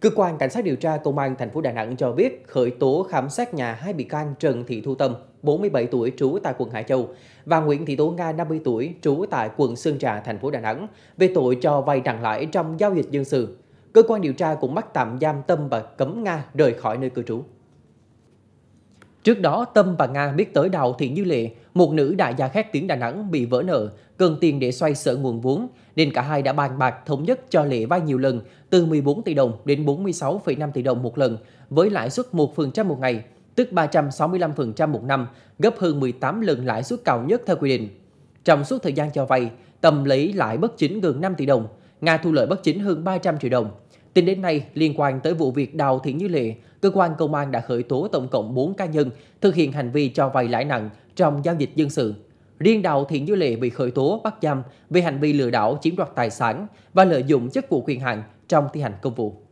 Cơ quan Cảnh sát điều tra Công an thành phố Đà Nẵng cho biết khởi tố khám xét nhà hai bị can Trần Thị Thu Tâm, 47 tuổi trú tại quận Hải Châu và Nguyễn Thị Tố Nga 50 tuổi trú tại quận Sơn Trà thành phố Đà Nẵng về tội cho vay nặng lãi trong giao dịch dân sự. Cơ quan điều tra cũng bắt tạm giam Tâm và cấm Nga rời khỏi nơi cư trú. Trước đó, Tâm và Nga biết tới Đào Thị Như Lệ, một nữ đại gia khác tiếng Đà Nẵng bị vỡ nợ cần tiền để xoay sở nguồn vốn, nên cả hai đã bàn bạc thống nhất cho lệ vay nhiều lần, từ 14 tỷ đồng đến 46,5 tỷ đồng một lần, với lãi suất 1% một ngày, tức 365% một năm, gấp hơn 18 lần lãi suất cao nhất theo quy định. Trong suốt thời gian cho vay, Tâm lấy lãi bất chính gần 5 tỷ đồng, Nga thu lợi bất chính hơn 300 triệu đồng. Tính đến nay, liên quan tới vụ việc Đào Thị Như Lệ, cơ quan công an đã khởi tố tổng cộng 4 cá nhân thực hiện hành vi cho vay lãi nặng trong giao dịch dân sự. Riêng Đào Thiện dư Lệ bị khởi tố bắt giam vì hành vi lừa đảo chiếm đoạt tài sản và lợi dụng chức vụ quyền hạn trong thi hành công vụ.